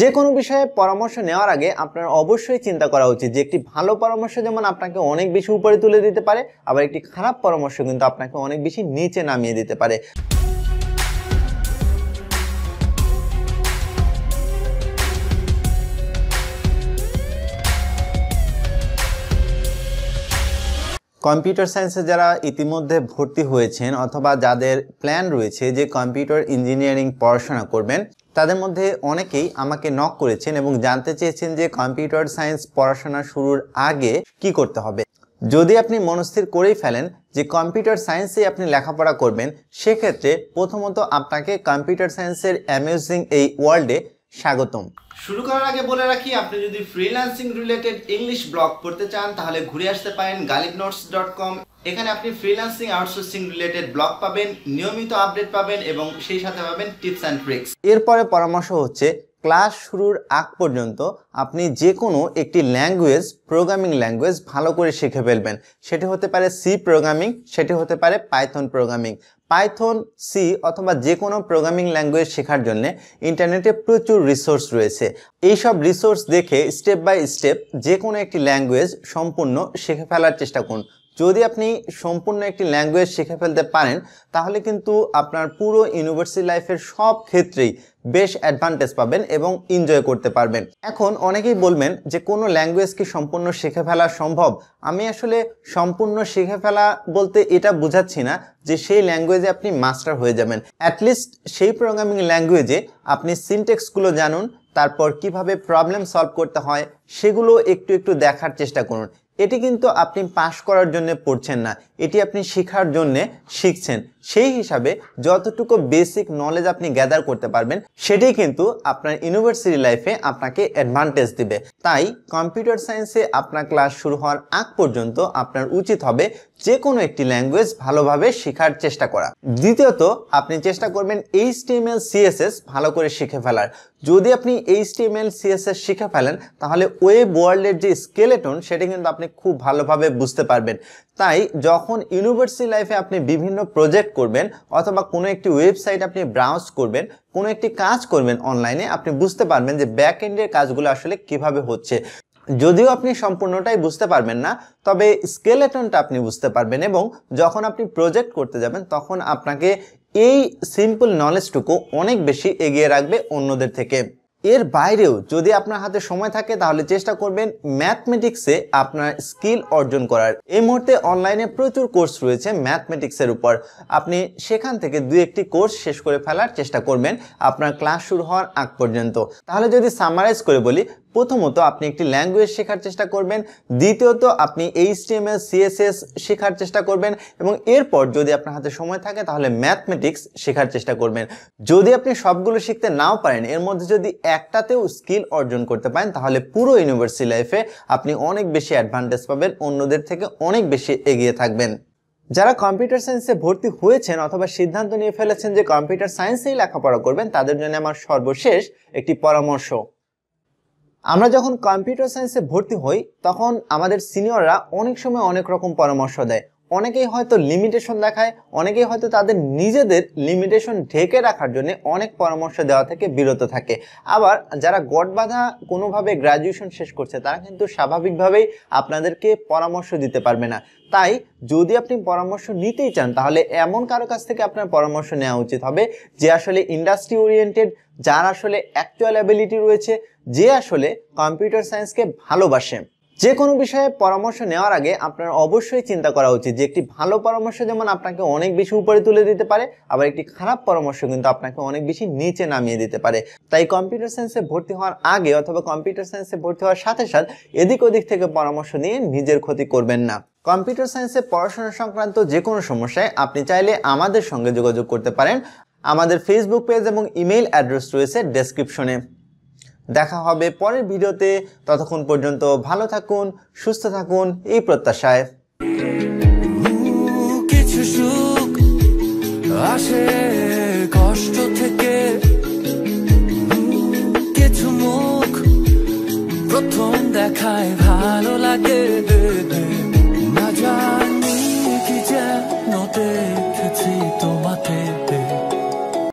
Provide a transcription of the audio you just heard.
যে কোনো বিষয়ে পরামর্শ নেওয়ার আগে আপনার অবশ্যই চিন্তা করা উচিত যে একটি ভালো পরামর্শ যেমন আপনাকে অনেক বেশি উপরে তুলে দিতে পারে আবার একটি খারাপ পরামর্শ কিন্তু আপনাকে অনেক বেশি নিচে নামিয়ে দিতে পারে কম্পিউটার সায়েন্সে যারা ইতিমধ্যে ভর্তি হয়েছেন অথবা যাদের প্ল্যান রয়েছে যে কম্পিউটার ইঞ্জিনিয়ারিং পড়াশোনা করবেন তাদের মধ্যে অনেকেই আমাকে নক করেছেন এবং জানতে চেয়েছেন যে কম্পিউটার সায়েন্স পড়াশোনা শুরুর আগে কি করতে হবে যদি আপনি মনস্থির করেই ফেলেন যে কম্পিউটার সায়েন্সে আপনি লেখাপড়া করবেন সেক্ষেত্রে প্রথমত আপনাকে কম্পিউটার সায়েন্সের অ্যামিউজিং এই ওয়ার্ল্ডে স্বাগতম শুরু করার আগে বলে রাখি আপনি যদি ফ্রিল্যান্সিং রিলেটেড ইংলিশ ব্লগ পড়তে চান তাহলে ঘুরে আসতে পারেন গালিব নোটস ডট কম এখানে আপনি ফ্রিল্যান্সিং আউটসোর্সিং রিলেটেড ব্লগ পাবেন নিয়মিত আপডেট পাবেন এবং সেই সাথে পাবেন টিপস অ্যান্ড ট্রিক্স এরপরে পরামর্শ হচ্ছে ক্লাস শুরুর আগ পর্যন্ত আপনি যে কোনো একটি ল্যাঙ্গুয়েজ প্রোগ্রামিং ল্যাঙ্গুয়েজ ভালো করে শিখে ফেলবেন সেটি হতে পারে সি প্রোগ্রামিং সেটি হতে পারে পাইথন প্রোগ্রামিং পাইথন সি অথবা যে কোনো প্রোগ্রামিং ল্যাঙ্গুয়েজ শেখার জন্য ইন্টারনেটে প্রচুর রিসোর্স রয়েছে এইসব রিসোর্স দেখে স্টেপ বাই স্টেপ যে কোনো একটি ল্যাঙ্গুয়েজ সম্পূর্ণ শিখে ফেলার চেষ্টা করুন যদি আপনি সম্পূর্ণ একটি ল্যাঙ্গুয়েজ শিখে ফেলতে পারেন তাহলে কিন্তু আপনার পুরো ইউনিভার্সিটি লাইফের সব ক্ষেত্রেই বেশ অ্যাডভান্টেজ পাবেন এবং এনজয় করতে পারবেন এখন অনেকেই বলবেন যে কোনো ল্যাঙ্গুয়েজ কি সম্পূর্ণ শিখে ফেলা সম্ভব আমি আসলে সম্পূর্ণ শিখে ফেলা বলতে এটা বোঝাচ্ছি না যে সেই ল্যাঙ্গুয়েজে আপনি মাস্টার হয়ে যাবেন অ্যাটলিস্ট সেই প্রোগ্রামিং ল্যাঙ্গুয়েজে আপনি সিনটেক্সগুলো জানুন তারপর কিভাবে প্রবলেম সলভ করতে হয় সেগুলো একটু একটু দেখার চেষ্টা করুন এটি কিন্তু আপনি পাশ করার জন্য পড়ছেন না এটি আপনি শেখার জন্য শিখছেন সেই হিসাবে যতটুকু বেসিক নলেজ আপনি গ্যাদার করতে পারবেন সেটি কিন্তু আপনার ইউনিভার্সিটি লাইফে আপনাকে অ্যাডভান্টেজ দিবে তাই কম্পিউটার সায়েন্সে আপনার ক্লাস শুরু হওয়ার আগ পর্যন্ত আপনার উচিত হবে যে কোনো একটি ল্যাঙ্গুয়েজ ভালোভাবে শেখার চেষ্টা করা দ্বিতীয়ত আপনি চেষ্টা করবেন এইচটিএমএল সিএসএস ভালো করে শিখে ফেলার যদি আপনি এইচটিএমএল সিএসএস শিখে ফেলেন তাহলে ওয়েব ওয়ার্ল্ডের যে স্কেলেটন সেটা কিন্তু আপনি আপনি খুব ভালোভাবে বুঝতে পারবেন তাই যখন ইউনিভার্সিটি লাইফে আপনি বিভিন্ন প্রজেক্ট করবেন অথবা কোনো একটি ওয়েবসাইট আপনি ব্রাউজ করবেন কোনো একটি কাজ করবেন অনলাইনে আপনি বুঝতে পারবেন যে ব্যাক এন্ডের কাজগুলো আসলে কিভাবে হচ্ছে যদিও আপনি সম্পূর্ণটাই বুঝতে পারবেন না তবে স্কেলেটনটা আপনি বুঝতে পারবেন এবং যখন আপনি প্রজেক্ট করতে যাবেন তখন আপনাকে এই সিম্পল নলেজটুকু অনেক বেশি এগিয়ে রাখবে অন্যদের থেকে এর বাইরেও যদি আপনার হাতে সময় থাকে তাহলে চেষ্টা করবেন ম্যাথমেটিক্সে আপনার স্কিল অর্জন করার এই মুহূর্তে অনলাইনে প্রচুর কোর্স রয়েছে ম্যাথমেটিক্সের উপর আপনি সেখান থেকে দু একটি কোর্স শেষ করে ফেলার চেষ্টা করবেন আপনার ক্লাস শুরু হওয়ার আগ পর্যন্ত তাহলে যদি সামারাইজ করে বলি প্রথমত আপনি একটি ল্যাঙ্গুয়েজ শেখার চেষ্টা করবেন দ্বিতীয়ত আপনি এইচটিএমএল সিএসএস শেখার চেষ্টা করবেন এবং এরপর যদি আপনার হাতে সময় থাকে তাহলে ম্যাথমেটিক্স শেখার চেষ্টা করবেন যদি আপনি সবগুলো শিখতে নাও পারেন এর মধ্যে যদি একটাতেও স্কিল অর্জন করতে পারেন তাহলে পুরো ইউনিভার্সিটি লাইফে আপনি অনেক বেশি অ্যাডভান্টেজ পাবেন অন্যদের থেকে অনেক বেশি এগিয়ে থাকবেন যারা কম্পিউটার সায়েন্সে ভর্তি হয়েছেন অথবা সিদ্ধান্ত নিয়ে ফেলেছেন যে কম্পিউটার সায়েন্সেই লেখাপড়া করবেন তাদের জন্য আমার সর্বশেষ একটি পরামর্শ আমরা যখন কম্পিউটার সায়েন্সে ভর্তি হই তখন আমাদের সিনিয়ররা অনেক সময় অনেক রকম পরামর্শ দেয় অনেকেই হয়তো লিমিটেশন দেখায় অনেকেই হয়তো তাদের নিজেদের লিমিটেশন ঢেকে রাখার জন্য অনেক পরামর্শ দেওয়া থেকে বিরত থাকে আবার যারা গডবাঁধা কোনোভাবে গ্র্যাজুয়েশন শেষ করছে তারা কিন্তু স্বাভাবিকভাবেই আপনাদেরকে পরামর্শ দিতে পারবে না তাই যদি আপনি পরামর্শ নিতেই চান তাহলে এমন কারো কাছ থেকে আপনার পরামর্শ নেওয়া উচিত হবে যে আসলে ইন্ডাস্ট্রি ওরিয়েন্টেড যার আসলে অ্যাকচুয়াল অ্যাবিলিটি রয়েছে যে আসলে কম্পিউটার সায়েন্সকে ভালোবাসে যে কোনো বিষয়ে পরামর্শ নেওয়ার আগে আপনার অবশ্যই চিন্তা করা উচিত যে একটি ভালো পরামর্শ যেমন আপনাকে অনেক বেশি উপরে তুলে দিতে পারে আবার একটি খারাপ পরামর্শ কিন্তু আপনাকে অনেক বেশি নিচে নামিয়ে দিতে পারে তাই কম্পিউটার সায়েন্সে ভর্তি হওয়ার আগে অথবা কম্পিউটার সায়েন্সে ভর্তি হওয়ার সাথে সাথে এদিক ওদিক থেকে পরামর্শ নিয়ে নিজের ক্ষতি করবেন না কম্পিউটার সায়েন্সে পড়াশোনা সংক্রান্ত যে কোনো সমস্যায় আপনি চাইলে আমাদের সঙ্গে যোগাযোগ করতে পারেন আমাদের ফেসবুক পেজ এবং ইমেইল অ্যাড্রেস রয়েছে ডেসক্রিপশনে দেখা হবে পরের ভিডিওতে ততক্ষণ পর্যন্ত ভালো থাকুন সুস্থ থাকুন এই প্রত্যাশায় কিছু সুখ আসে কষ্ট থেকে কিছু মুখ প্রথম দেখায় ভালো লাগে না জানি কি যেন দেখেছি তোমাতে